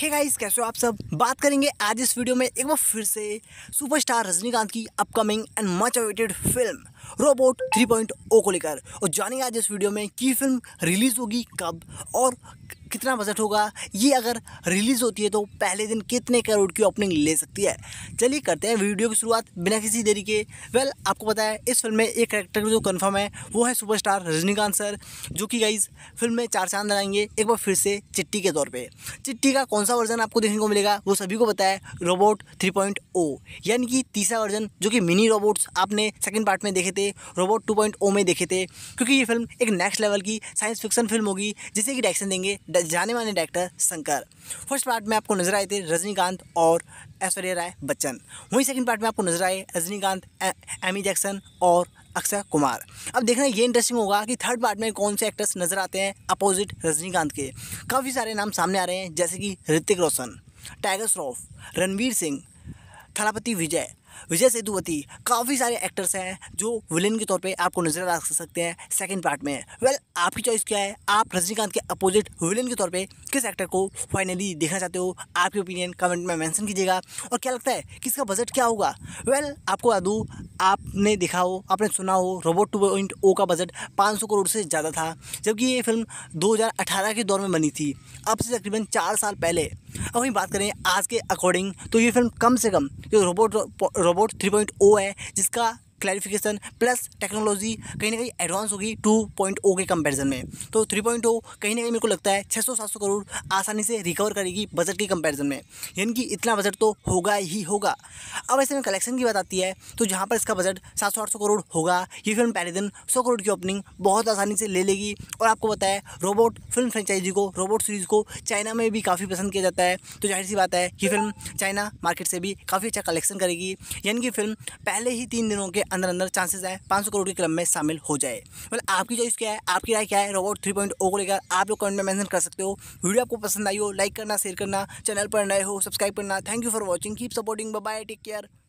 Hey guys कैसे हो आप सब बात करेंगे आज इस वीडियो में एक बार फिर से सुपरस्टार रजनीकांत की upcoming and much awaited film robot 3.0 को लेकर और जानेंगे आज इस वीडियो में की फिल्म रिलीज़ होगी कब और कितना बजट होगा ये अगर रिलीज़ होती है तो पहले दिन कितने करोड़ की ओपनिंग ले सकती है चलिए करते हैं वीडियो की शुरुआत बिना किसी देरी के वेल आपको पता है इस फिल्म में एक करेक्टर जो कन्फर्म है वो है सुपरस्टार रजनीकांत सर जो कि गाइज फिल्म में चार चांद लगाएंगे एक बार फिर से चिट्टी के तौर पर चिट्टी का कौन सा वर्जन आपको देखने को मिलेगा वो सभी को पता है रोबोट थ्री oh। यानी कि तीसरा वर्जन जो कि मिनी रोबोट्स आपने सेकेंड पार्ट में देखे थे रोबोट टू oh में देखे थे क्योंकि ये फिल्म एक नेक्स्ट लेवल की साइंस फिक्सन फिल्म होगी जिसे कि डायरेक्शन देंगे जाने माने डायरेक्टर शंकर फर्स्ट पार्ट में आपको नजर आए थे रजनीकांत और ऐश्वर्या राय बच्चन वहीं सेकंड पार्ट में आपको नजर आए रजनीकांत एमी जैक्सन और अक्षय कुमार अब देखना ये इंटरेस्टिंग होगा कि थर्ड पार्ट में कौन से एक्टर्स नजर आते हैं अपोजिट रजनीकांत के काफ़ी सारे नाम सामने आ रहे हैं जैसे कि ऋतिक रोशन टाइगर श्रॉफ रणवीर सिंह थलापति विजय विजय सेतुपति काफ़ी सारे एक्टर्स हैं जो विलेन के तौर पे आपको नजर आ सकते हैं सेकंड पार्ट में वेल well, आपकी चॉइस क्या है आप रजनीकांत के अपोजिट विलेन के तौर पे किस एक्टर को फाइनली देखना चाहते हो आपकी ओपिनियन कमेंट में मेंशन कीजिएगा और क्या लगता है कि इसका बजट क्या होगा वेल well, आपको हो आपने देखा हो आपने सुना हो रोबोट टू पॉइंट ओ का बजट पाँच करोड़ से ज़्यादा था जबकि ये फिल्म दो के दौर में बनी थी अब से तकरीबन चार साल पहले अब वहीं बात करें आज के अकॉर्डिंग तो ये फिल्म कम से कम जो robot robot three point O है जिसका क्लैरिफिकेशन प्लस टेक्नोलॉजी कहीं ना कहीं एडवांस होगी टू पॉइंट ओ के कंपेरिजन में तो थ्री पॉइंट ओ कहीं ना कहीं मेरे को लगता है छः सौ सात सौ करोड़ आसानी से रिकवर करेगी बजट के कंपेरिजन में यानी कि इतना बजट तो होगा ही होगा अब ऐसे में कलेक्शन की बात आती है तो जहाँ पर इसका बजट सात सौ आठ सौ करोड़ होगा ये फिल्म पहले दिन सौ करोड़ की ओपनिंग बहुत आसानी से ले लेगी और आपको बताया रोबोट फिल्म फ्रेंचाइजी को रोबोट सीरीज़ को चाइना में भी काफ़ी पसंद किया जाता है तो जाहिर सी बात है ये फिल्म चाइना मार्केट से भी काफ़ी अच्छा कलेक्शन करेगी यानी कि फिल्म पहले ही तीन दिनों के अंदर अंदर चांसेस है पाँच करोड़ के क्रम में शामिल हो जाए मतलब आपकी चॉइस क्या है आपकी राय क्या है रोबोट थ्री पॉइंट ओ को लेकर आप लोग कमेंट में मैंसन कर सकते हो वीडियो आपको पसंद आई हो लाइक करना शेयर करना चैनल पर नए हो सब्सक्राइब करना thank you for watching keep supporting bye take care